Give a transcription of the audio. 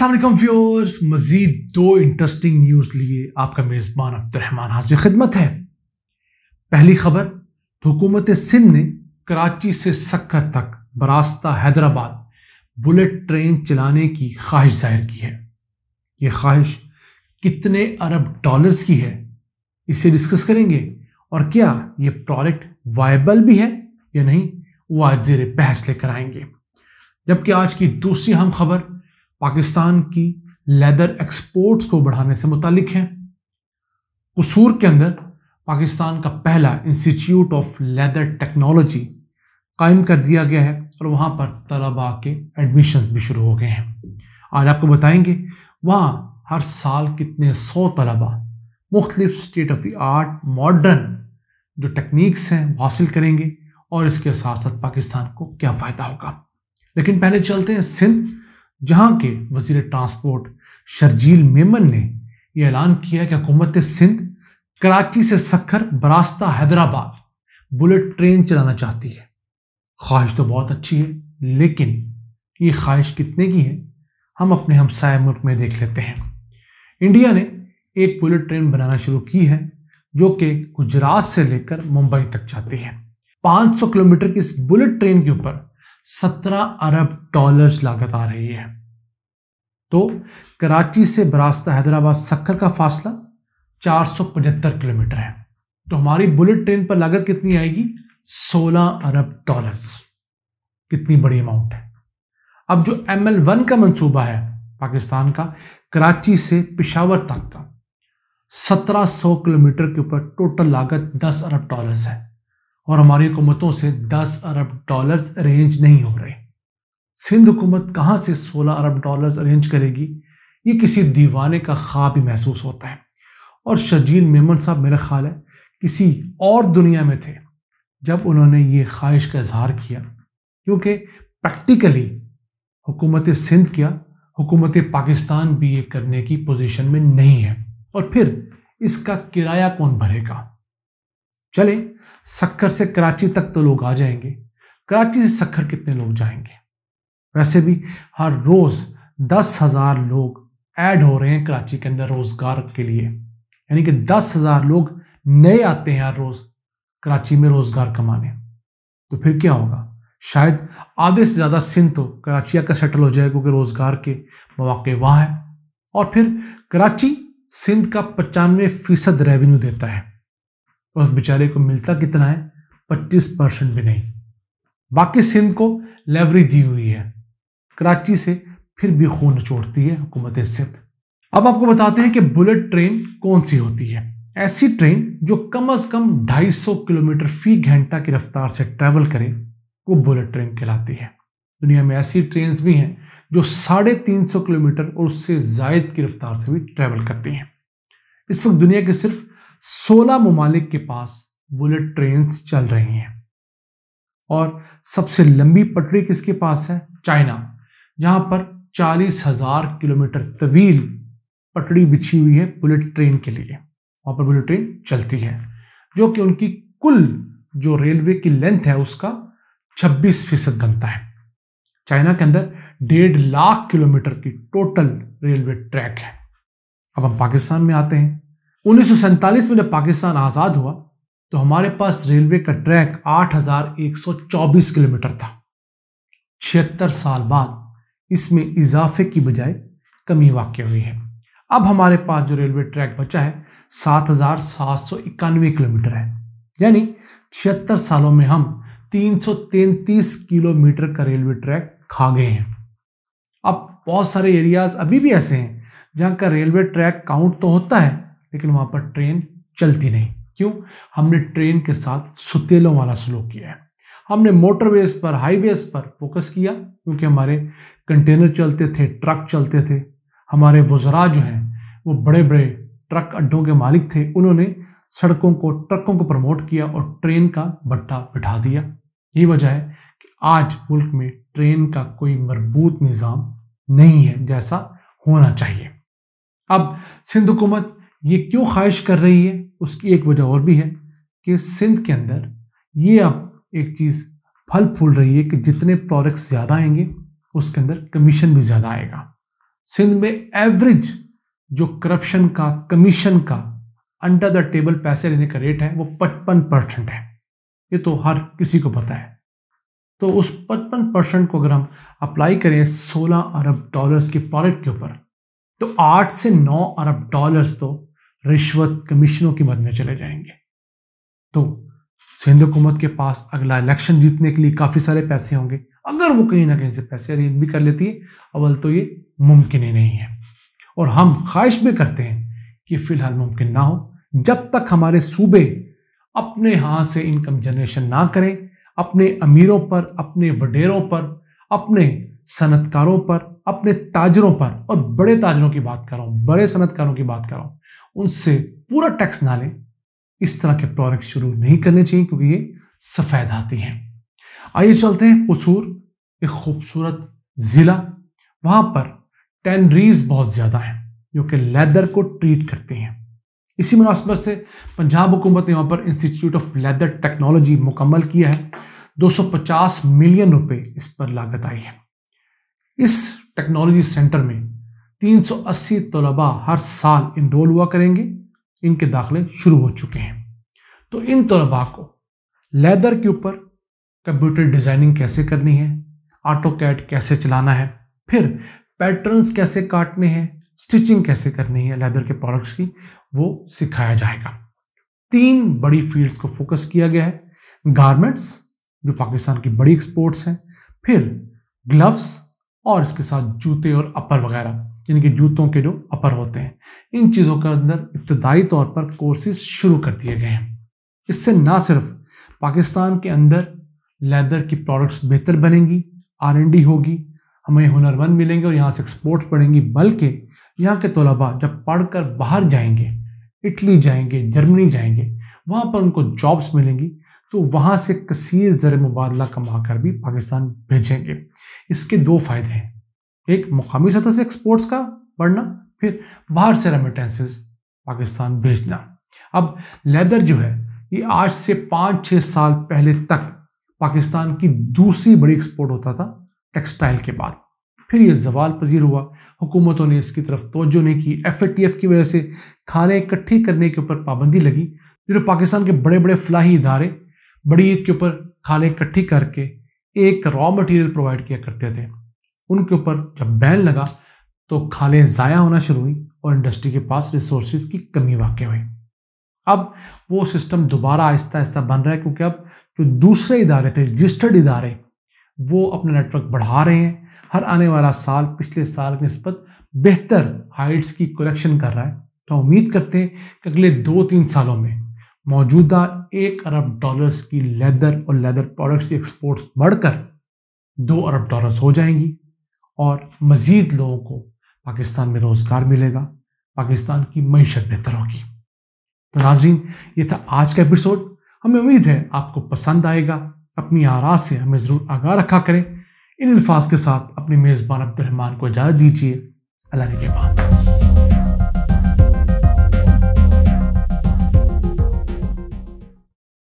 Aslam viewers मजीद दो interesting news लिए आपका मेज़बान अब्दरहमान हाजिर खिदमत है पहली खबर तो हुकूमत सिंध ने कराची से सक्कर तक बरास्ता हैदराबाद बुलेट ट्रेन चलाने की ख्वाहिश जाहिर की है ये ख्वाहिश कितने अरब डॉलर्स की है इसे डिस्कस करेंगे और क्या ये प्रोडक्ट वायबल भी है या नहीं वो आज जेर बहस लेकर आएंगे जबकि आज की दूसरी अहम खबर पाकिस्तान की लेदर एक्सपोर्ट्स को बढ़ाने से मुतलिक हैं कसूर के अंदर पाकिस्तान का पहला इंस्टीट्यूट ऑफ लेदर टेक्नोलॉजी कायम कर दिया गया है और वहाँ पर तलबा के एडमिशन्स भी शुरू हो गए हैं आज आपको बताएंगे वहाँ हर साल कितने सौ तलबा मुख्तलिफ state of the art modern जो टेक्निक्स हैं वो हासिल करेंगे और इसके साथ साथ पाकिस्तान को क्या फ़ायदा होगा लेकिन पहले चलते हैं सिंध जहां के वजीर ट्रांसपोर्ट शर्जील मेमन ने यह ऐलान किया कि हुकूमत सिंध कराची से सखर बरास्ता हैदराबाद बुलेट ट्रेन चलाना चाहती है ख्वाहिश तो बहुत अच्छी है लेकिन ये ख्वाहिश कितने की है हम अपने हमसाय मुल्क में देख लेते हैं इंडिया ने एक बुलेट ट्रेन बनाना शुरू की है जो कि गुजरात से लेकर मुंबई तक जाती है 500 किलोमीटर की इस बुलेट ट्रेन के ऊपर सत्रह अरब डॉलर्स लागत आ रही है तो कराची से बरास्ता हैदराबाद सक्कर का फासला पचहत्तर किलोमीटर है तो हमारी बुलेट ट्रेन पर लागत कितनी आएगी 16 अरब डॉलर्स कितनी बड़ी अमाउंट है अब जो एम एल वन का मंसूबा है पाकिस्तान का कराची से पिशावर तक का 1700 किलोमीटर के ऊपर टोटल लागत 10 अरब डॉलर्स है और हमारी हुकूमतों से 10 अरब डॉलर्स अरेंज नहीं हो रहे सिंध हुकूमत कहाँ से 16 अरब डॉलर्स अरेंज करेगी ये किसी दीवाने का ख्वाब ही महसूस होता है और शजील मेमन साहब मेरा ख्याल है किसी और दुनिया में थे जब उन्होंने ये ख्वाहिश का इजहार किया क्योंकि प्रैक्टिकली हुकूमत सिंध क्या हुकूमत पाकिस्तान भी ये करने की पोजीशन में नहीं है और फिर इसका किराया कौन भरेगा चले सक्कर से कराची तक तो लोग आ जाएंगे कराची से सक्खर कितने लोग जाएंगे वैसे भी हर रोज दस हजार लोग ऐड हो रहे हैं कराची के अंदर रोजगार के लिए यानी कि दस हजार लोग नए आते हैं हर रोज कराची में रोजगार कमाने तो फिर क्या होगा शायद आधे से ज़्यादा सिंध तो कराची आकर सेटल हो जाए क्योंकि रोज़गार के मौके वहाँ हैं और फिर कराची सिंध का पचानवे फ़ीसद रेवेन्यू देता है और उस बेचारे को मिलता कितना है पच्चीस परसेंट भी नहीं बाकी सिंध को लेवरी दी हुई है कराची से फिर भी खून छोड़ती है हुकूमत सिंध अब आपको बताते हैं कि बुलेट ट्रेन कौन सी होती है ऐसी ट्रेन जो कम अज कम 250 किलोमीटर फी घंटा की रफ्तार से ट्रैवल करे वो बुलेट ट्रेन कहलाती है दुनिया में ऐसी ट्रेन भी हैं जो साढ़े तीन सौ किलोमीटर और उससे जायद की रफ्तार से भी ट्रैवल करती हैं इस वक्त दुनिया के सिर्फ सोलह ममालिक के पास बुलेट ट्रेन चल रही हैं और सबसे लंबी पटरी किसके पास है चाइना जहां पर चालीस हजार किलोमीटर तवील पटड़ी बिछी हुई है बुलेट ट्रेन के लिए वहां पर बुलेट ट्रेन चलती है जो कि उनकी कुल जो रेलवे की लेंथ है उसका 26 फीसद बनता है चाइना के अंदर डेढ़ लाख किलोमीटर की टोटल रेलवे ट्रैक है अब हम पाकिस्तान में आते हैं उन्नीस में जब पाकिस्तान आज़ाद हुआ तो हमारे पास रेलवे का ट्रैक 8,124 किलोमीटर था छिहत्तर साल बाद इसमें इजाफे की बजाय कमी वाक्य हुई है अब हमारे पास जो रेलवे ट्रैक बचा है सात हजार सात सौ इक्यानवे किलोमीटर है यानी छिहत्तर सालों में हम तीन सौ तैंतीस किलोमीटर का रेलवे ट्रैक खा गए हैं अब बहुत सारे एरियाज अभी भी ऐसे हैं जहाँ का रेलवे ट्रैक काउंट तो होता है लेकिन वहां पर ट्रेन चलती नहीं क्यों हमने ट्रेन के साथ सुतेलों वाला सलूक किया है हमने मोटरवेज पर हाईवेज पर फोकस किया क्योंकि हमारे कंटेनर चलते थे ट्रक चलते थे हमारे वजरा जो हैं वो बड़े बड़े ट्रक अड्डों के मालिक थे उन्होंने सड़कों को ट्रकों को प्रमोट किया और ट्रेन का भट्टा बिठा दिया यही वजह है कि आज मुल्क में ट्रेन का कोई मरबूत निज़ाम नहीं है जैसा होना चाहिए अब सिंध हुकूमत ये क्यों ख्वाहिश कर रही है उसकी एक वजह और भी है कि सिंध के अंदर ये अब एक चीज़ फल फूल रही है कि जितने प्रोडक्ट्स ज़्यादा आएंगे उसके अंदर कमीशन भी ज़्यादा आएगा सिंध में एवरेज जो करप्शन का कमीशन का अंडर द टेबल पैसे लेने का रेट है वो पचपन परसेंट है ये तो हर किसी को पता है तो उस पचपन परसेंट को अगर हम अप्लाई करें सोलह अरब डॉलर्स के प्रोडक्ट के ऊपर तो आठ से नौ अरब डॉलर्स तो रिश्वत कमीशनों की मद में चले जाएंगे तो सिंध हुकूमत के पास अगला इलेक्शन जीतने के लिए काफ़ी सारे पैसे होंगे अगर वो कहीं ना कहीं से पैसे अरेंज भी कर लेती है अवल तो ये मुमकिन ही नहीं है और हम ख्वाहिश भी करते हैं कि फ़िलहाल मुमकिन ना हो जब तक हमारे सूबे अपने हाथ से इनकम जनरेशन ना करें अपने अमीरों पर अपने वडेरों पर अपने सनतकारों पर अपने ताजरों पर और बड़े ताजरों की बात कर रहा हूँ बड़े सनतकारों की बात कर रहा हूँ उनसे पूरा टैक्स ना लें इस तरह के प्रोडक्ट शुरू नहीं करने चाहिए क्योंकि ये सफ़ेद आती हैं आइए चलते हैं कसूर एक खूबसूरत ज़िला वहाँ पर टेनरीज बहुत ज़्यादा हैं जो कि लेदर को ट्रीट करती हैं इसी मुनासबत से पंजाब हुकूमत ने वहाँ पर इंस्टीट्यूट ऑफ लेदर टेक्नोलॉजी मुकम्मल किया है 250 मिलियन रुपए इस पर लागत आई है इस टेक्नोलॉजी सेंटर में तीन सौ अस्सी तलबा हर साल इनरोल हुआ करेंगे इनके दाखिले शुरू हो चुके हैं तो इन तलबा को लेदर के ऊपर कंप्यूटर डिज़ाइनिंग कैसे करनी है ऑटो कैट कैसे चलाना है फिर पैटर्न्स कैसे काटने हैं स्टिचिंग कैसे करनी है लेदर के प्रोडक्ट्स की वो सिखाया जाएगा तीन बड़ी फील्ड्स को फोकस किया गया है गारमेंट्स जो पाकिस्तान की बड़ी एक्सपोर्ट्स हैं फिर ग्लव्स और इसके साथ जूते और अपर वगैरह यानी कि जूतों के जो अपर होते हैं इन चीज़ों के अंदर इब्तदाई तौर पर कोर्सेज शुरू कर दिए गए हैं इससे ना सिर्फ पाकिस्तान के अंदर लेदर की प्रोडक्ट्स बेहतर बनेंगी आर होगी हमें हुनरमंद मिलेंगे और यहाँ से एक्सपोर्ट्स बढ़ेंगी बल्कि यहाँ के तलबा जब पढ़ कर बाहर जाएंगे इटली जाएंगे जर्मनी जाएंगे वहाँ पर उनको जॉब्स मिलेंगी तो वहाँ से कसीर ज़र मुबादला कमा कर भी पाकिस्तान भेजेंगे इसके दो फ़ायदे हैं एक मुकामी सतह से एक्सपोर्ट्स का बढ़ना फिर बाहर से रेमिटेंसेस पाकिस्तान भेजना अब लेदर जो है ये आज से पाँच छः साल पहले तक पाकिस्तान की दूसरी बड़ी एक्सपोर्ट होता था टेक्सटाइल के बाद फिर ये जवाल पजीर हुआ हुकूमतों ने इसकी तरफ तोज्जो नहीं की एफ की वजह से खाने इकट्ठे करने के ऊपर पाबंदी लगी जो पाकिस्तान के बड़े बड़े फलाही इदारे बड़ी ईद के ऊपर खाने इकट्ठी करके एक रॉ मटेरियल प्रोवाइड किया करते थे उनके ऊपर जब बैन लगा तो खालें ज़ाया होना शुरू हुई और इंडस्ट्री के पास रिसोर्स की कमी वाक़ हुई अब वो सिस्टम दोबारा आहिस्ता आहिस्ता बन रहा है क्योंकि अब जो दूसरे इदारे थे रजिस्टर्ड इदारे वो अपना नेटवर्क बढ़ा रहे हैं हर आने वाला साल पिछले साल के नस्बत बेहतर हाइट्स की कलेक्शन कर रहा है तो उम्मीद करते हैं कि अगले दो तीन सालों में मौजूदा एक अरब डॉलर्स की लेदर और लेदर प्रोडक्ट्स की एक्सपोर्ट्स बढ़कर दो अरब डॉलर्स हो जाएंगी और मज़ीद लोगों को पाकिस्तान में रोज़गार मिलेगा पाकिस्तान की मीशत बेहतर होगी तो नाजीन ये था आज का एपिसोड हमें उम्मीद है आपको पसंद आएगा अपनी आरा से हमें ज़रूर आगाह रखा करें इन अल्फाज के साथ अपने मेज़बान अब्दुलरहमान को इजाज़त दीजिए अल्लाह के बाद